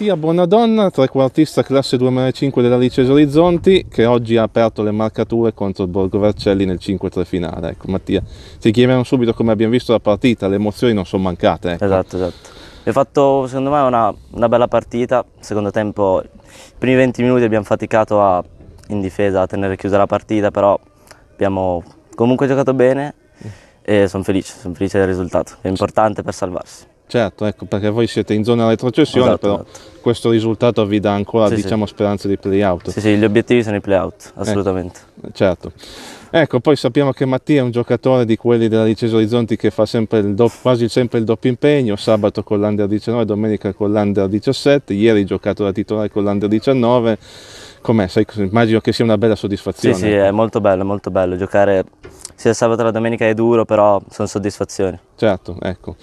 Mattia Buonadonna, trequartista classe 2005 della Liceo Orizzonti, che oggi ha aperto le marcature contro il Borgo Vercelli nel 5-3 finale. Ecco, Mattia, ti chiederemo subito come abbiamo visto la partita, le emozioni non sono mancate. Ecco. Esatto, esatto. Abbiamo fatto, secondo me, una, una bella partita. Secondo tempo, i primi 20 minuti abbiamo faticato a, in difesa a tenere chiusa la partita, però abbiamo comunque giocato bene e sono felice, sono felice del risultato. È importante per salvarsi. Certo, ecco, perché voi siete in zona retrocessione, esatto, però esatto. questo risultato vi dà ancora sì, diciamo, sì. speranze di play-out. Sì, sì, gli obiettivi sono i play-out, eh, assolutamente. Eh, certo. Ecco, poi sappiamo che Mattia è un giocatore di quelli della Riceso Orizzonti che fa sempre doppio, quasi sempre il doppio impegno, sabato con l'Under 19, domenica con l'Under 17, ieri giocato da titolare con l'Under 19. Com'è? Sai, immagino che sia una bella soddisfazione. Sì, sì, è molto bello, molto bello. Giocare sia il sabato che la domenica è duro, però sono soddisfazioni. Certo, ecco.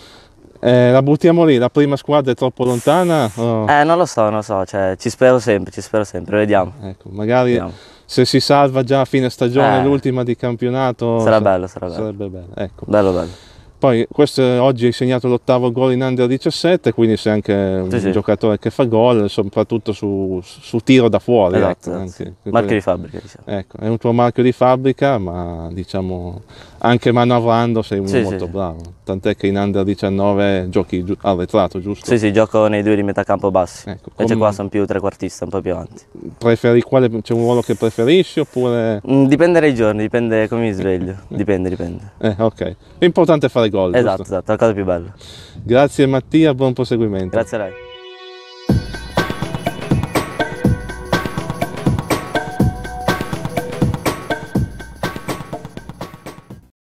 Eh, la buttiamo lì, la prima squadra è troppo lontana? O... Eh, non lo so, non lo so, cioè, ci spero sempre, ci spero sempre, vediamo. Ecco, magari vediamo. se si salva già a fine stagione, eh, l'ultima di campionato... Sarà cioè, bello, sarà bello. Sarebbe bello, ecco. Bello, bello. Poi questo, oggi hai segnato l'ottavo gol in under 17, quindi sei anche un sì, giocatore che fa gol, soprattutto su, su tiro da fuori. Esatto, ecco, esatto. Anche, marchio di fabbrica, diciamo. Ecco, è un tuo marchio di fabbrica, ma diciamo anche manovrando sei uno sì, molto sì. bravo. Tant'è che in under 19 giochi gi- arretrato, giusto? Sì, sì, gioco nei due di metà campo bassi. Ecco, Invece com- qua sono più trequartista, un po' più avanti. Preferi quale, c'è un ruolo che preferisci oppure... Mm, dipende dai giorni, dipende come mi sveglio. Eh, eh. dipende, dipende. Eh, ok. L'importante è fare gol. Esatto, giusto? esatto, la cosa più bella. Grazie Mattia, buon proseguimento. Grazie a lei.